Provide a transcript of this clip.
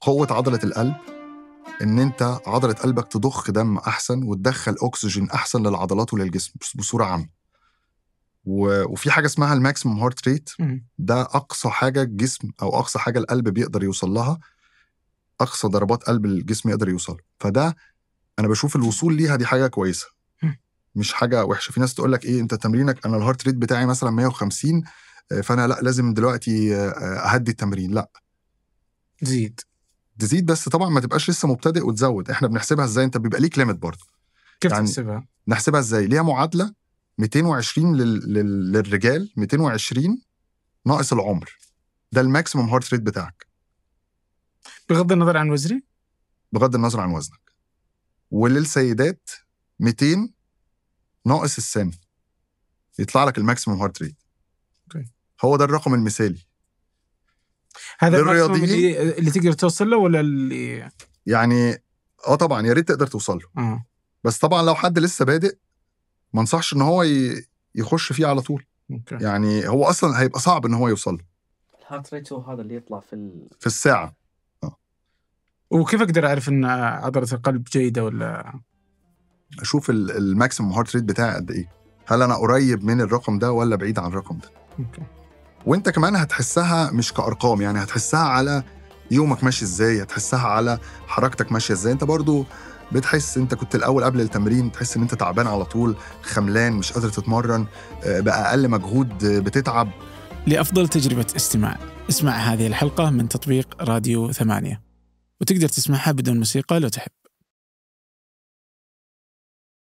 قوة عضلة القلب إن أنت عضلة قلبك تضخ دم أحسن وتدخل أكسجين أحسن للعضلات وللجسم بصورة عامة. و... وفي حاجة اسمها الماكسيمم هارت ريت ده أقصى حاجة الجسم أو أقصى حاجة القلب بيقدر يوصل لها أقصى ضربات قلب الجسم يقدر يوصل فده أنا بشوف الوصول ليها دي حاجة كويسة مش حاجة وحشة في ناس تقول لك إيه أنت تمرينك أنا الهارت ريت بتاعي مثلا 150 آه، فأنا لا لازم دلوقتي آه، آه، أهدي التمرين لا زيد تزيد بس طبعا ما تبقاش لسه مبتدئ وتزود احنا بنحسبها ازاي انت بيبقى ليك ليميت برضه كيف يعني تحسبها؟ نحسبها ازاي؟ ليها معادله 220 لل... لل... للرجال 220 ناقص العمر ده الماكسيموم هارت ريت بتاعك بغض النظر عن وزني؟ بغض النظر عن وزنك وللسيدات 200 ناقص السن يطلع لك الماكسيموم هارت ريت هو ده الرقم المثالي هذا للرياضيين اللي تقدر توصل له ولا اللي يعني اه طبعا يا ريت تقدر توصل له آه. بس طبعا لو حد لسه بادئ ما انصحش ان هو يخش فيه على طول مكي. يعني هو اصلا هيبقى صعب ان هو يوصل له الهارت ريت هو هذا اللي يطلع في ال... في الساعه آه. وكيف اقدر اعرف ان عضله القلب جيده ولا اشوف الماكسيموم هارت ريت بتاعي قد ايه هل انا قريب من الرقم ده ولا بعيد عن الرقم ده مكي. وانت كمان هتحسها مش كارقام يعني هتحسها على يومك ماشي ازاي هتحسها على حركتك ماشيه ازاي انت برضو بتحس انت كنت الاول قبل التمرين تحس ان انت تعبان على طول خملان مش قادر تتمرن آه، باقل مجهود آه، بتتعب لافضل تجربه استماع اسمع هذه الحلقه من تطبيق راديو ثمانية وتقدر تسمعها بدون موسيقى لو تحب